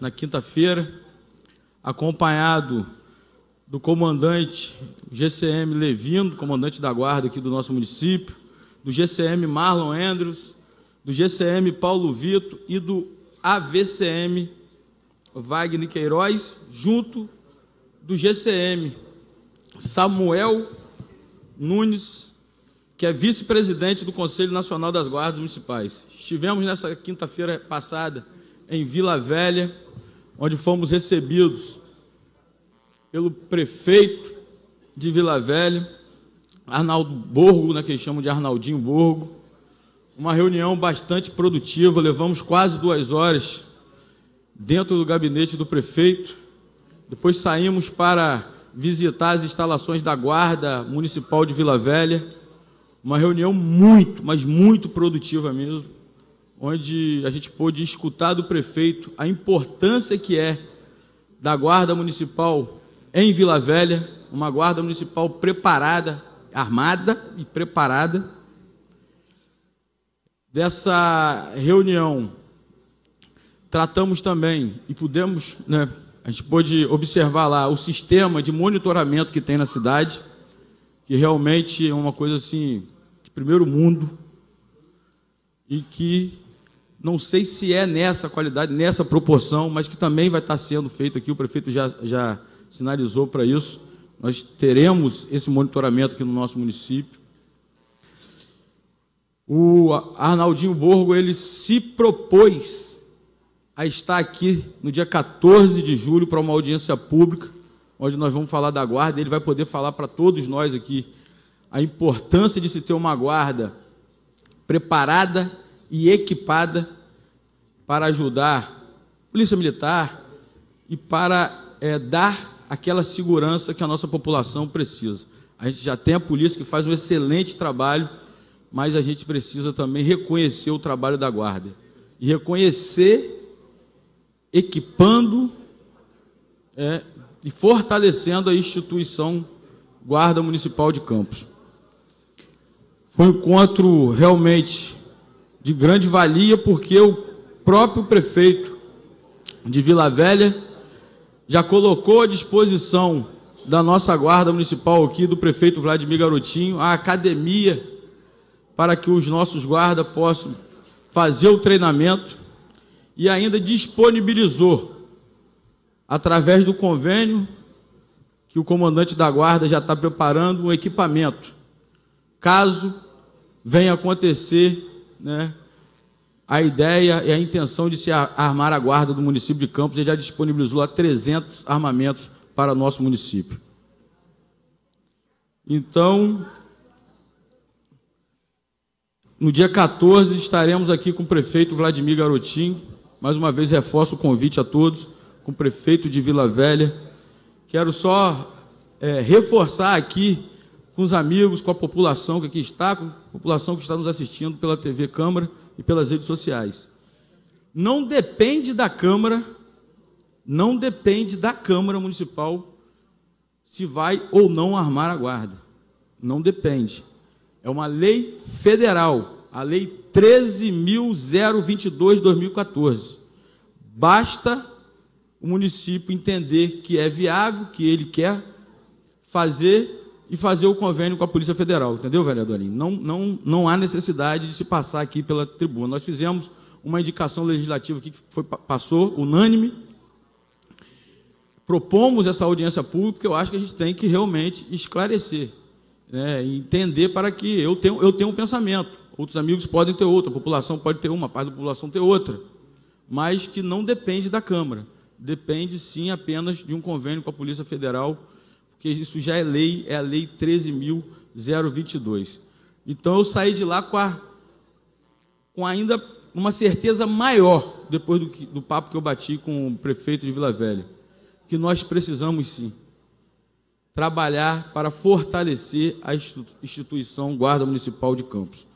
na quinta-feira, acompanhado do comandante GCM Levindo, comandante da guarda aqui do nosso município, do GCM Marlon Andrews, do GCM Paulo Vito e do AVCM Wagner Queiroz, junto do GCM Samuel Nunes, que é vice-presidente do Conselho Nacional das Guardas Municipais. Estivemos nessa quinta-feira passada em Vila Velha, onde fomos recebidos pelo prefeito de Vila Velha, Arnaldo Borgo, né, que eles chamam de Arnaldinho Borgo. Uma reunião bastante produtiva, levamos quase duas horas dentro do gabinete do prefeito. Depois saímos para visitar as instalações da Guarda Municipal de Vila Velha. Uma reunião muito, mas muito produtiva mesmo onde a gente pôde escutar do prefeito a importância que é da Guarda Municipal em Vila Velha, uma Guarda Municipal preparada, armada e preparada. Dessa reunião, tratamos também e pudemos, né, a gente pôde observar lá o sistema de monitoramento que tem na cidade, que realmente é uma coisa assim de primeiro mundo e que não sei se é nessa qualidade, nessa proporção, mas que também vai estar sendo feito aqui, o prefeito já, já sinalizou para isso. Nós teremos esse monitoramento aqui no nosso município. O Arnaldinho Borgo, ele se propôs a estar aqui no dia 14 de julho para uma audiência pública, onde nós vamos falar da guarda, ele vai poder falar para todos nós aqui a importância de se ter uma guarda preparada e equipada para ajudar a Polícia Militar e para é, dar aquela segurança que a nossa população precisa. A gente já tem a polícia que faz um excelente trabalho, mas a gente precisa também reconhecer o trabalho da guarda e reconhecer, equipando é, e fortalecendo a instituição Guarda Municipal de Campos. Foi um encontro realmente de grande valia, porque o próprio prefeito de Vila Velha já colocou à disposição da nossa guarda municipal aqui, do prefeito Vladimir Garotinho, a academia para que os nossos guardas possam fazer o treinamento e ainda disponibilizou, através do convênio, que o comandante da guarda já está preparando um equipamento, caso venha acontecer né, a ideia e a intenção de se armar a guarda do município de Campos. e já disponibilizou lá 300 armamentos para o nosso município. Então, no dia 14, estaremos aqui com o prefeito Vladimir Garotim. Mais uma vez, reforço o convite a todos, com o prefeito de Vila Velha. Quero só é, reforçar aqui com os amigos, com a população que aqui está, com a população que está nos assistindo pela TV Câmara e pelas redes sociais. Não depende da Câmara, não depende da Câmara Municipal se vai ou não armar a guarda. Não depende. É uma lei federal, a lei 13.022 2014. Basta o município entender que é viável, que ele quer fazer e fazer o convênio com a Polícia Federal, entendeu, vereador Não, não, não há necessidade de se passar aqui pela tribuna. Nós fizemos uma indicação legislativa aqui que foi, passou unânime, propomos essa audiência pública, porque eu acho que a gente tem que realmente esclarecer, né, entender para que eu tenho, eu tenho um pensamento, outros amigos podem ter outro, a população pode ter uma, a parte da população ter outra, mas que não depende da Câmara, depende sim apenas de um convênio com a Polícia Federal porque isso já é lei, é a lei 13.022. Então eu saí de lá com, a, com ainda uma certeza maior, depois do, do papo que eu bati com o prefeito de Vila Velha, que nós precisamos sim trabalhar para fortalecer a instituição Guarda Municipal de Campos.